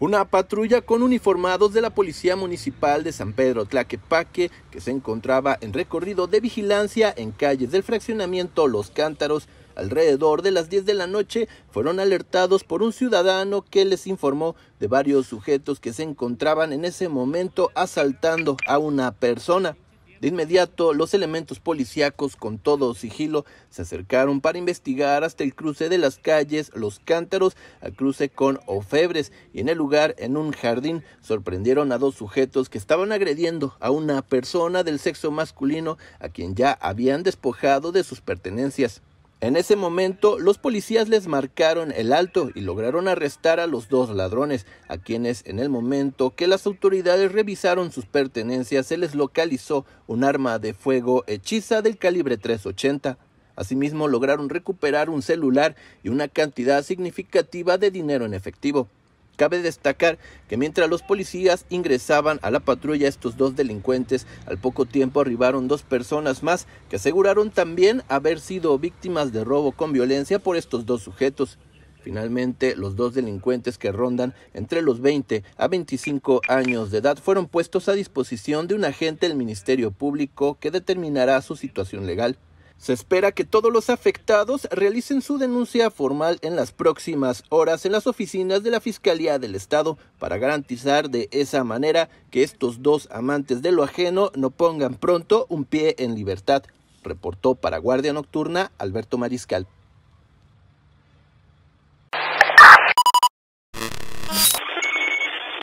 una patrulla con uniformados de la Policía Municipal de San Pedro Tlaquepaque, que se encontraba en recorrido de vigilancia en calles del fraccionamiento Los Cántaros, alrededor de las 10 de la noche, fueron alertados por un ciudadano que les informó de varios sujetos que se encontraban en ese momento asaltando a una persona. De inmediato, los elementos policíacos, con todo sigilo, se acercaron para investigar hasta el cruce de las calles Los Cántaros, al cruce con Ofebres, y en el lugar, en un jardín, sorprendieron a dos sujetos que estaban agrediendo a una persona del sexo masculino a quien ya habían despojado de sus pertenencias. En ese momento, los policías les marcaron el alto y lograron arrestar a los dos ladrones, a quienes en el momento que las autoridades revisaron sus pertenencias se les localizó un arma de fuego hechiza del calibre 380. Asimismo, lograron recuperar un celular y una cantidad significativa de dinero en efectivo. Cabe destacar que mientras los policías ingresaban a la patrulla, estos dos delincuentes al poco tiempo arribaron dos personas más que aseguraron también haber sido víctimas de robo con violencia por estos dos sujetos. Finalmente, los dos delincuentes que rondan entre los 20 a 25 años de edad fueron puestos a disposición de un agente del Ministerio Público que determinará su situación legal. Se espera que todos los afectados realicen su denuncia formal en las próximas horas en las oficinas de la Fiscalía del Estado para garantizar de esa manera que estos dos amantes de lo ajeno no pongan pronto un pie en libertad, reportó para Guardia Nocturna Alberto Mariscal.